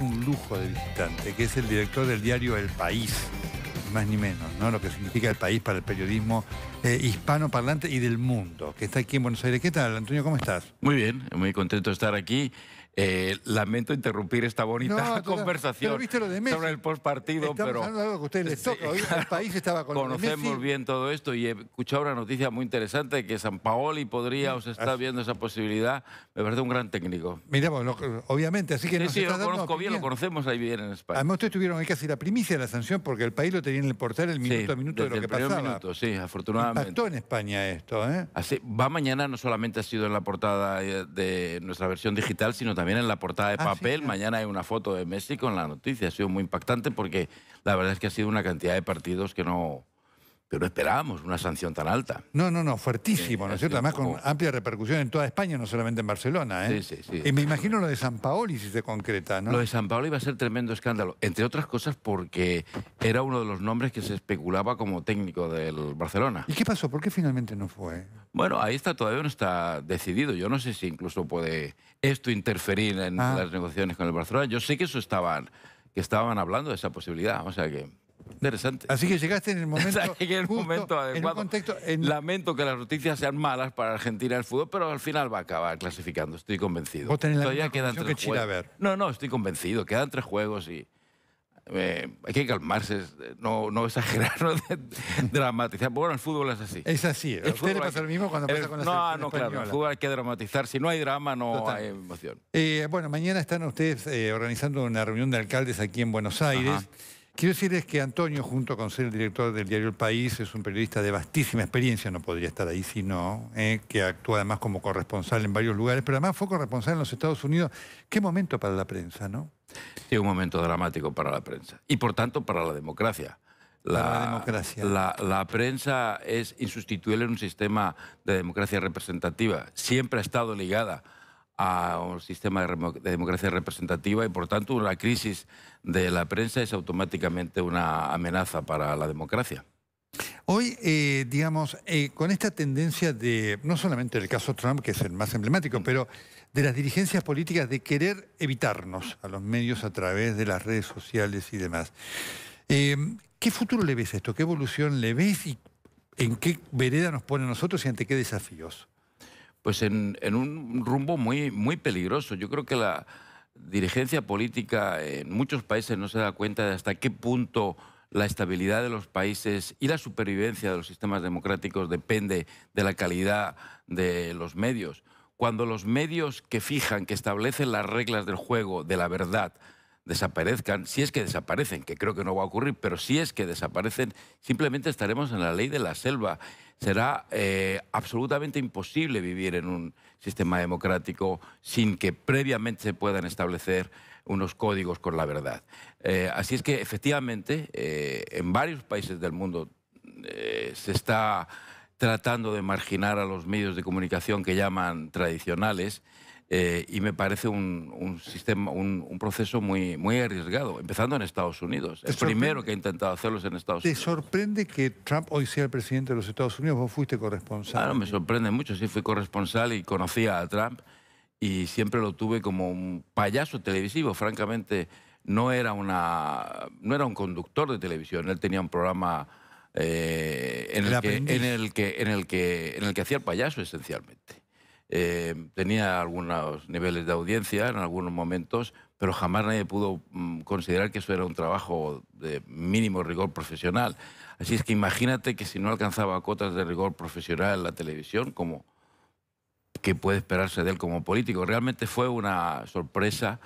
un lujo de visitante, que es el director del diario El País, más ni menos, ¿no? Lo que significa el país para el periodismo eh, hispano parlante y del mundo, que está aquí en Buenos Aires. ¿Qué tal, Antonio? ¿Cómo estás? Muy bien, muy contento de estar aquí. Eh, lamento interrumpir esta bonita conversación sobre el postpartido, pero el país estaba Conocemos bien todo esto y he escuchado una noticia muy interesante de que San Paoli podría, os está viendo esa posibilidad. Me parece un gran técnico. obviamente, así que no está lo conozco bien, lo conocemos ahí bien en España. Además, ustedes tuvieron que casi la primicia de la sanción porque el país lo tenía en el portal el minuto a minuto de lo que pasaba. Minuto, sí, afortunadamente. Impactó en España esto, ¿eh? Así, va mañana, no solamente ha sido en la portada eh, de nuestra versión digital, sino también también en la portada de ah, papel. Mañana hay una foto de Messi con la noticia. Ha sido muy impactante porque la verdad es que ha sido una cantidad de partidos que no, pero esperábamos, una sanción tan alta. No, no, no, fuertísimo, eh, ¿no es cierto? Además con amplia repercusión en toda España, no solamente en Barcelona. ¿eh? Sí, sí, sí. Y me imagino lo de San Paoli si se concreta, ¿no? Lo de San Paoli iba a ser tremendo escándalo, entre otras cosas porque era uno de los nombres que se especulaba como técnico del Barcelona. ¿Y qué pasó? ¿Por qué finalmente no fue? Bueno, ahí está, todavía no está decidido. Yo no sé si incluso puede esto interferir en ah. las negociaciones con el Barcelona. Yo sé que eso estaban, que estaban hablando de esa posibilidad, o sea que... Interesante. Así que llegaste en el momento, en el adecuado. contexto, Lamento que las noticias sean malas para Argentina en el fútbol, pero al final va a acabar clasificando, estoy convencido. Todavía quedan tres No, no, estoy convencido. Quedan tres juegos y, eh, hay que calmarse, eh, no, no exagerar, no dramatizar. Bueno, el fútbol es así. Es así. ¿eh? usted le pasa lo mismo cuando pasa el... con la No, no, claro. El fútbol hay que dramatizar. Si no hay drama, no hay emoción. bueno, mañana están ustedes organizando una reunión de alcaldes aquí en Buenos Aires. Quiero decirles que Antonio, junto con ser el director del diario El País, es un periodista de vastísima experiencia, no podría estar ahí si no, eh, que actúa además como corresponsal en varios lugares, pero además fue corresponsal en los Estados Unidos. Qué momento para la prensa, ¿no? Sí, un momento dramático para la prensa y por tanto para la democracia. La, democracia. la, prensa es insustituible en un sistema de democracia representativa. Siempre ha estado ligada a un sistema de democracia representativa y, por tanto, la crisis de la prensa es automáticamente una amenaza para la democracia. Hoy, eh, digamos, eh, con esta tendencia de, no solamente el caso Trump, que es el más emblemático, mm. pero de las dirigencias políticas de querer evitarnos a los medios a través de las redes sociales y demás, eh, ¿qué futuro le ves a esto? ¿Qué evolución le ves y en qué vereda nos pone a nosotros y ante qué desafíos? pues en, un rumbo muy, muy peligroso. Yo creo que la dirigencia política en muchos países no se da cuenta de hasta qué punto la estabilidad de los países y la supervivencia de los sistemas democráticos depende de la calidad de los medios. Cuando los medios que fijan, que establecen las reglas del juego, de la verdad, desaparezcan, si es que desaparecen, que creo que no va a ocurrir, pero si es que desaparecen, simplemente estaremos en la ley de la selva. Será eh, absolutamente imposible vivir en un sistema democrático sin que previamente se puedan establecer unos códigos con la verdad. Eh, así es que efectivamente eh, en varios países del mundo se está tratando de marginar a los medios de comunicación que llaman tradicionales. Eh, y me parece un, sistema, un, proceso muy, muy arriesgado, empezando en Estados Unidos. El primero que ha intentado hacerlo en Estados Unidos. ¿Te sorprende que Trump hoy sea el presidente de los Estados Unidos? Vos fuiste corresponsal. Claro, me sorprende mucho. Sí, fui corresponsal y conocía a Trump y siempre lo tuve como un payaso televisivo, francamente. No era, una, no era un conductor de televisión, él tenía un programa eh, en, el que, en, el que, en, el que, en el que hacía el payaso esencialmente. Eh, tenía algunos niveles de audiencia en algunos momentos, pero jamás nadie pudo mm, considerar que eso era un trabajo de mínimo rigor profesional. Así es que imagínate que si no alcanzaba cotas de rigor profesional en la televisión, como que puede esperarse de él como político. Realmente fue una sorpresa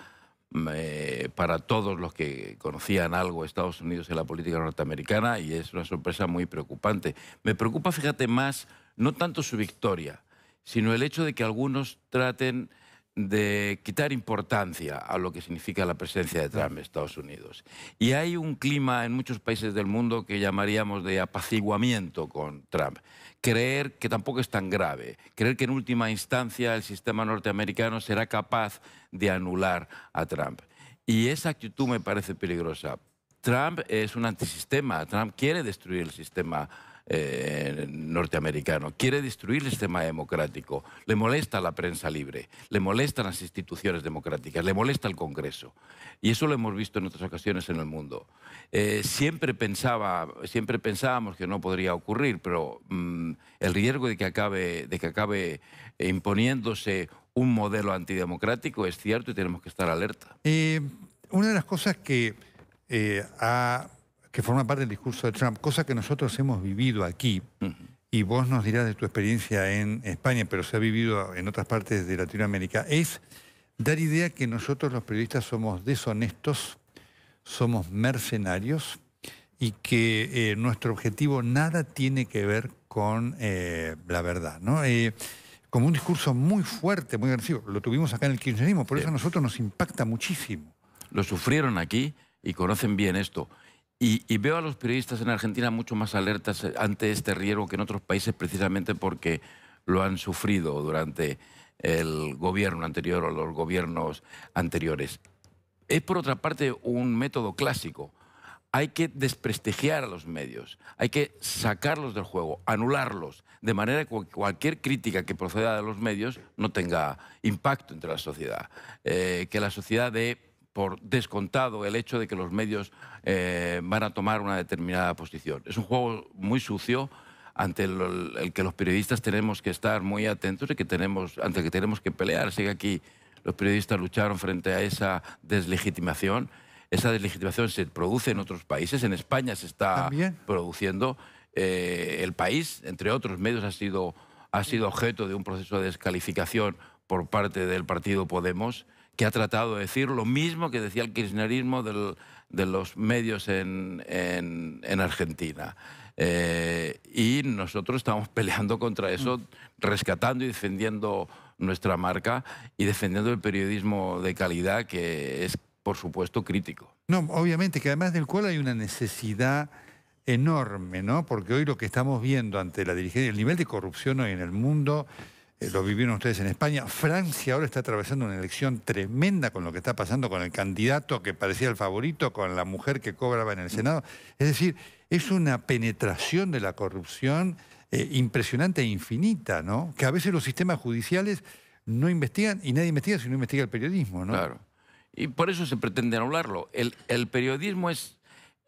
mm, eh, para todos los que conocían algo Estados Unidos en la política norteamericana y es una sorpresa muy preocupante. Me preocupa, fíjate, más no tanto su victoria, sino el hecho de que algunos traten de quitar importancia a lo que significa la presencia de Trump en Estados Unidos. Y hay un clima en muchos países del mundo que llamaríamos de apaciguamiento con Trump. Creer que tampoco es tan grave, creer que en última instancia el sistema norteamericano será capaz de anular a Trump. Y esa actitud me parece peligrosa. Trump es un antisistema, Trump quiere destruir el sistema eh, norteamericano. Quiere destruir el sistema democrático. Le molesta la prensa libre. Le molestan las instituciones democráticas. Le molesta el Congreso. Y eso lo hemos visto en otras ocasiones en el mundo. Eh, siempre, pensaba, siempre pensábamos que no podría ocurrir, pero mm, el riesgo de que acabe, de que acabe imponiéndose un modelo antidemocrático es cierto y tenemos que estar alerta. Eh, una de las cosas que eh, ha que forma parte del discurso de Trump, cosa que nosotros hemos vivido aquí. Y vos nos dirás de tu experiencia en España, pero se ha vivido en otras partes de Latinoamérica, es dar idea que nosotros los periodistas somos deshonestos, somos mercenarios y que eh, nuestro objetivo nada tiene que ver con eh, la verdad. ¿no? Eh, como un discurso muy fuerte, muy agresivo. Lo tuvimos acá en el kirchnerismo, por eso a nosotros nos impacta muchísimo. Lo sufrieron aquí y conocen bien esto. Y, veo a los periodistas en Argentina mucho más alertas eh, ante este riesgo que en otros países precisamente porque lo han sufrido durante el gobierno anterior o los gobiernos anteriores. Es por otra parte un método clásico. Hay que desprestigiar a los medios, hay que sacarlos del juego, anularlos, de manera que cualquier crítica que proceda de los medios no tenga impacto entre la sociedad, eh, que la sociedad dé por descontado el hecho de que los medios eh, van a tomar una determinada posición. Es un juego muy sucio ante el, que los periodistas tenemos que estar muy atentos y que tenemos, ante el que tenemos que pelear. Sé que aquí los periodistas lucharon frente a esa deslegitimación. Esa deslegitimación se produce en otros países, en España se está produciendo. Eh, el país, entre otros medios, ha sido, ha sido objeto de un proceso de descalificación por parte del partido Podemos que ha tratado de decir lo mismo que decía el kirchnerismo de los medios en, Argentina. Eh, y nosotros estamos peleando contra eso, mm. rescatando y defendiendo nuestra marca y defendiendo el periodismo de calidad que es, por supuesto, crítico. No, obviamente, que además del cual hay una necesidad enorme, ¿no? Porque hoy lo que estamos viendo ante la dirigencia, el nivel de corrupción hoy en el mundo eh, lo vivieron ustedes en España. Francia ahora está atravesando una elección tremenda con lo que está pasando con el candidato que parecía el favorito, con la mujer que cobraba en el mm. Senado. Es decir, es una penetración de la corrupción eh, impresionante e infinita, ¿no? Que a veces los sistemas judiciales no investigan y nadie investiga si no investiga el periodismo, ¿no? Claro. Y por eso se pretende anularlo. el periodismo es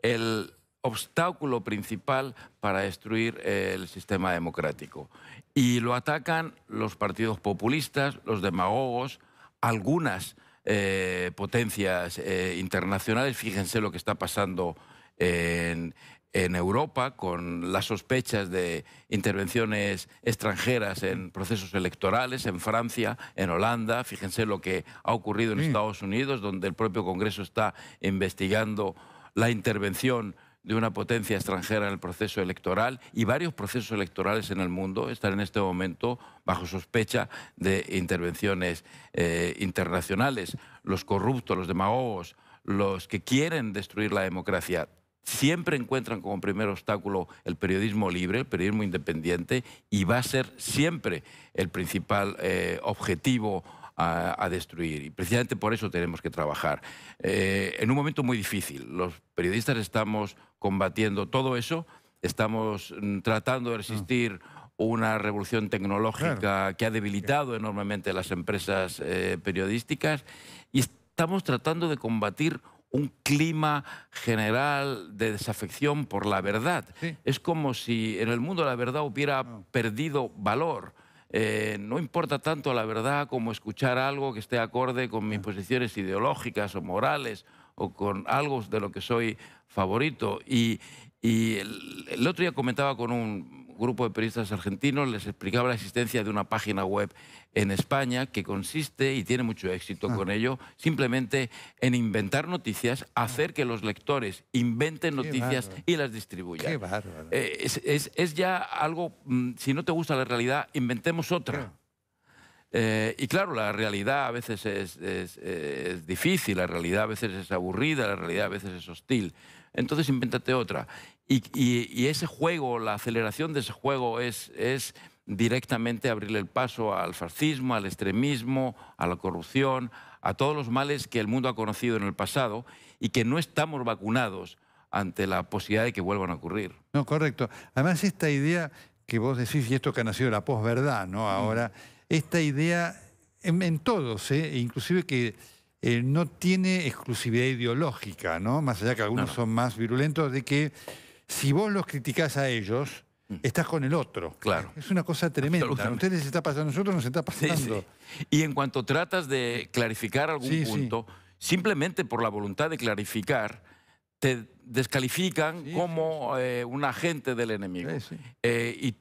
el, obstáculo principal para destruir eh, el sistema democrático. Y lo atacan los partidos populistas, los demagogos, algunas eh, potencias eh, internacionales. Fíjense lo que está pasando en, Europa con las sospechas de intervenciones extranjeras en procesos electorales, en Francia, en Holanda. Fíjense lo que ha ocurrido en Estados Unidos, donde el propio Congreso está investigando la intervención de una potencia extranjera en el proceso electoral y varios procesos electorales en el mundo están en este momento bajo sospecha de intervenciones eh, internacionales. Los corruptos, los demagogos, los que quieren destruir la democracia, siempre encuentran como primer obstáculo el periodismo libre, el periodismo independiente, y va a ser siempre el principal eh, objetivo a, destruir. Y precisamente por eso tenemos que trabajar. Eh, en un momento muy difícil, los periodistas estamos combatiendo todo eso, estamos mm, tratando de resistir una revolución tecnológica que ha debilitado enormemente las empresas eh, periodísticas y estamos tratando de combatir un clima general de desafección por la verdad. Es como si en el mundo la verdad hubiera perdido valor. Eh, no importa tanto la verdad como escuchar algo que esté acorde con mis posiciones ideológicas o morales o con algo de lo que soy favorito. Y, el, el otro día comentaba con un grupo de periodistas argentinos les explicaba la existencia de una página web en España que consiste, y tiene mucho éxito ah. con ello, simplemente en inventar noticias, ah. hacer que los lectores inventen noticias y las distribuyan. Qué bárbaro. Eh, es, ya algo, mm, si no te gusta la realidad, inventemos otra. Eh, y claro, la realidad a veces es, es, difícil, la realidad a veces es aburrida, la realidad a veces es hostil entonces invéntate otra. Y, ese juego, la aceleración de ese juego es, directamente abrirle el paso al fascismo, al extremismo, a la corrupción, a todos los males que el mundo ha conocido en el pasado y que no estamos vacunados ante la posibilidad de que vuelvan a ocurrir. No, correcto. Además, esta idea que vos decís, y esto que ha nacido la posverdad, ¿no? Mm. Ahora, esta idea en, todos, ¿eh? inclusive que eh, no tiene exclusividad ideológica, ¿no? Más allá que algunos son más virulentos, de que si vos los criticás a ellos, mm. estás con el otro. Claro. Es una cosa tremenda. A ustedes les está pasando, nosotros nos está pasando. Y en cuanto tratas de clarificar algún punto, simplemente por la voluntad de clarificar, te descalifican como eh, un agente del enemigo. Eh, y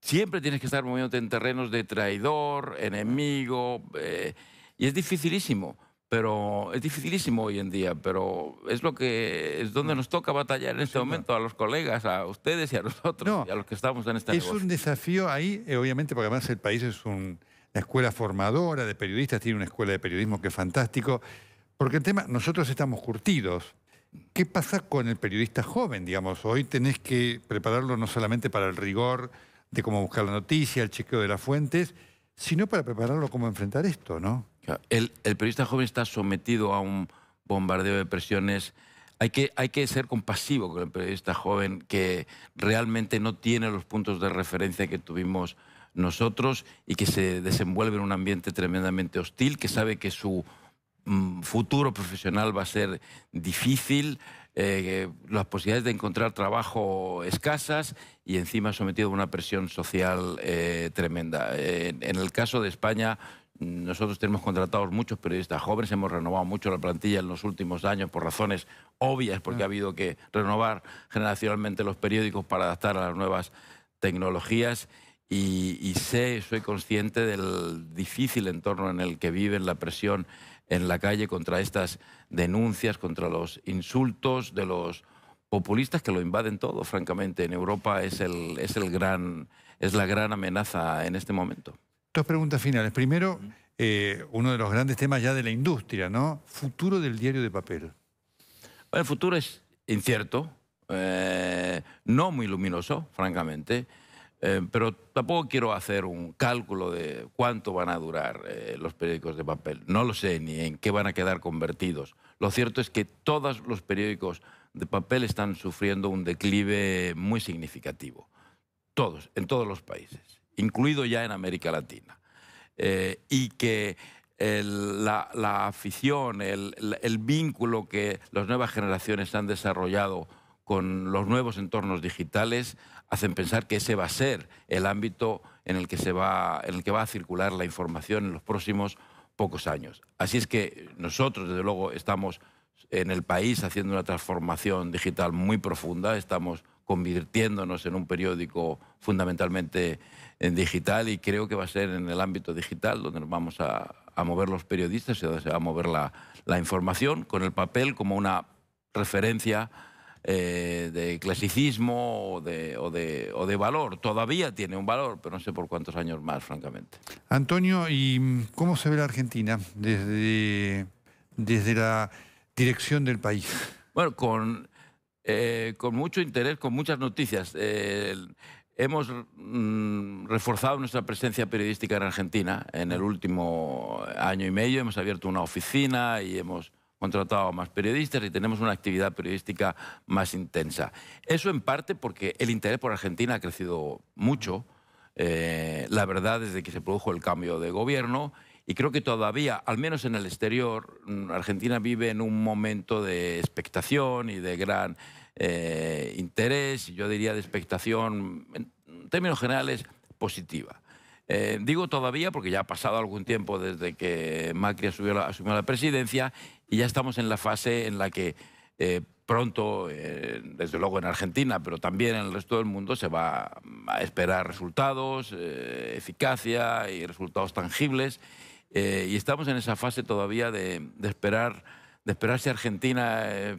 siempre tienes que estar moviéndote en terrenos de traidor, enemigo, y es dificilísimo pero es dificilísimo hoy en día, pero es lo que es donde mm. nos toca batallar en este momento a los colegas, a ustedes y a nosotros, a los que estamos en esta Es un desafío ahí, eh, obviamente, porque además el país es una escuela formadora de periodistas, tiene una escuela de periodismo que es fantástico, porque el tema, nosotros estamos curtidos. ¿Qué pasa con el periodista joven, digamos? Hoy tenés que prepararlo no solamente para el rigor de cómo buscar la noticia, el chequeo de las fuentes, sino para prepararlo cómo enfrentar esto, ¿no? El, periodista joven está sometido a un bombardeo de presiones. Hay que, hay que ser compasivo con el periodista joven que realmente no tiene los puntos de referencia que tuvimos nosotros y que se desenvuelve en un ambiente tremendamente hostil, que sabe que su mm, futuro profesional va a ser difícil, eh, las posibilidades de encontrar trabajo escasas y encima sometido a una presión social eh, tremenda. en el caso de España nosotros tenemos contratados muchos periodistas jóvenes, hemos renovado mucho la plantilla en los últimos años por razones obvias, porque ah. ha habido que renovar generacionalmente los periódicos para adaptar a las nuevas tecnologías y, y, sé, soy consciente del difícil entorno en el que viven, la presión en la calle contra estas denuncias, contra los insultos de los populistas que lo invaden todo, francamente. En Europa es, el, es, el gran, es la gran amenaza en este momento. Dos preguntas finales. Primero, eh, uno de los grandes temas ya de la industria, ¿no? Futuro del diario de papel. el futuro es incierto, eh, no muy luminoso, francamente, eh, pero tampoco quiero hacer un cálculo de cuánto van a durar los periódicos de papel. No lo sé ni en qué van a quedar convertidos. Lo cierto es que todos los periódicos de papel están sufriendo un declive muy significativo. Todos, en todos los países incluido ya en América Latina, eh, y que la, afición, el, vínculo que las nuevas generaciones han desarrollado con los nuevos entornos digitales hacen pensar que ese va a ser el ámbito en el que, se va, en el que va a circular la información en los próximos pocos años. Así es que nosotros, desde luego, estamos en el país haciendo una transformación digital muy profunda, estamos convirtiéndonos en un periódico fundamentalmente en eh, digital y creo que va a ser en el ámbito digital donde nos vamos a, mover los periodistas y donde se va a mover la, información, con el papel como una referencia eh, de clasicismo o de, valor. Todavía tiene un valor, pero no sé por cuántos años más, francamente. Antonio, ¿y cómo se ve la Argentina desde, desde la dirección del país? Bueno, con eh, con mucho interés, con muchas noticias. Eh, hemos mm, reforzado nuestra presencia periodística en Argentina. En el último año y medio hemos abierto una oficina y hemos contratado a más periodistas y tenemos una actividad periodística más intensa. Eso en parte porque el interés por Argentina ha crecido mucho, eh, la verdad, desde que se produjo el cambio de gobierno y creo que todavía, al menos en el exterior, mm, Argentina vive en un momento de expectación y de gran eh, interés, yo diría de expectación, en términos generales, positiva. Eh, digo todavía porque ya ha pasado algún tiempo desde que Macri asumió la, presidencia y ya estamos en la fase en la que eh, pronto, desde luego en Argentina, pero también en el resto del mundo, se va a esperar resultados, eficacia y resultados tangibles. Eh, y estamos en esa fase todavía de, esperar, de esperar si Argentina eh,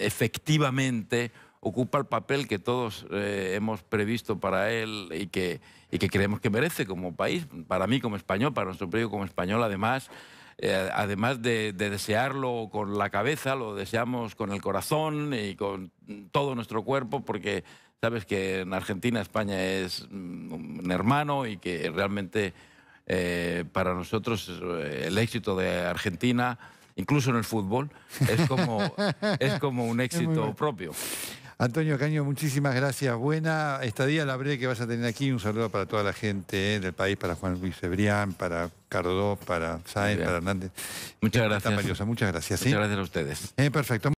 efectivamente ocupa el papel que todos eh, hemos previsto para él y que, y que creemos que merece como país, para mí como español, para nuestro proyecto como español, además, además de, de, desearlo con la cabeza, lo deseamos con el corazón y con todo nuestro cuerpo, porque sabes que en Argentina España es mm, un hermano y que realmente eh, para nosotros eh, el éxito de Argentina, incluso en el fútbol, es como, es como un éxito propio. Antonio Caño, muchísimas gracias. Buena estadía la breve que vas a tener aquí. Un saludo para toda la gente eh, del país, para Juan Luis Ebrián, para Cardó, para Sáenz, para Hernández. Muchas gracias. Muchas gracias. Muchas gracias a ustedes. perfecto.